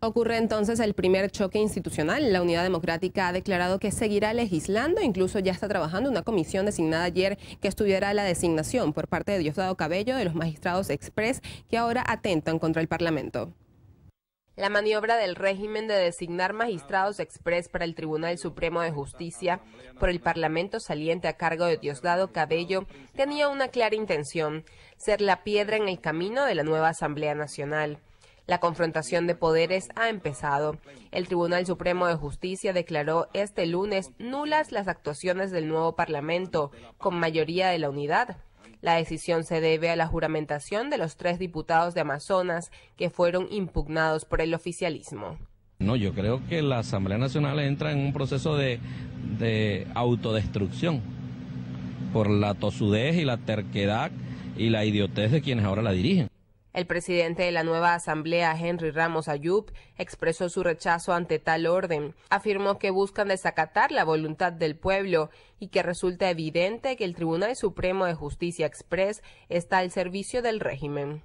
Ocurre entonces el primer choque institucional. La Unidad Democrática ha declarado que seguirá legislando, incluso ya está trabajando una comisión designada ayer que estudiará la designación por parte de Diosdado Cabello de los magistrados express que ahora atentan contra el Parlamento. La maniobra del régimen de designar magistrados express para el Tribunal Supremo de Justicia por el Parlamento saliente a cargo de Diosdado Cabello tenía una clara intención, ser la piedra en el camino de la nueva Asamblea Nacional. La confrontación de poderes ha empezado. El Tribunal Supremo de Justicia declaró este lunes nulas las actuaciones del nuevo Parlamento, con mayoría de la unidad. La decisión se debe a la juramentación de los tres diputados de Amazonas que fueron impugnados por el oficialismo. No, yo creo que la Asamblea Nacional entra en un proceso de, autodestrucción por la tosudez y la terquedad y la idiotez de quienes ahora la dirigen. El presidente de la nueva Asamblea, Henry Ramos Ayub, expresó su rechazo ante tal orden. Afirmó que buscan desacatar la voluntad del pueblo y que resulta evidente que el Tribunal Supremo de Justicia Express está al servicio del régimen.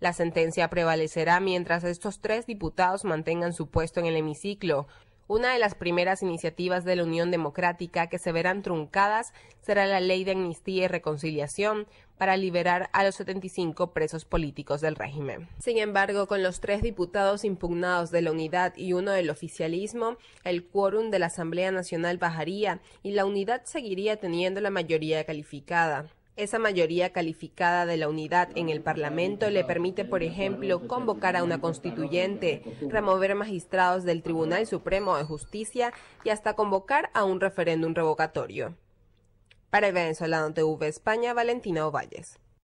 La sentencia prevalecerá mientras estos tres diputados mantengan su puesto en el hemiciclo, una de las primeras iniciativas de la Unión Democrática que se verán truncadas será la ley de amnistía y reconciliación para liberar a los 75 presos políticos del régimen. Sin embargo, con los tres diputados impugnados de la unidad y uno del oficialismo, el quórum de la Asamblea Nacional bajaría y la unidad seguiría teniendo la mayoría calificada. Esa mayoría calificada de la unidad en el Parlamento le permite, por ejemplo, convocar a una constituyente, remover magistrados del Tribunal Supremo de Justicia y hasta convocar a un referéndum revocatorio. Para el Venezolano TV España, Valentina Ovalles.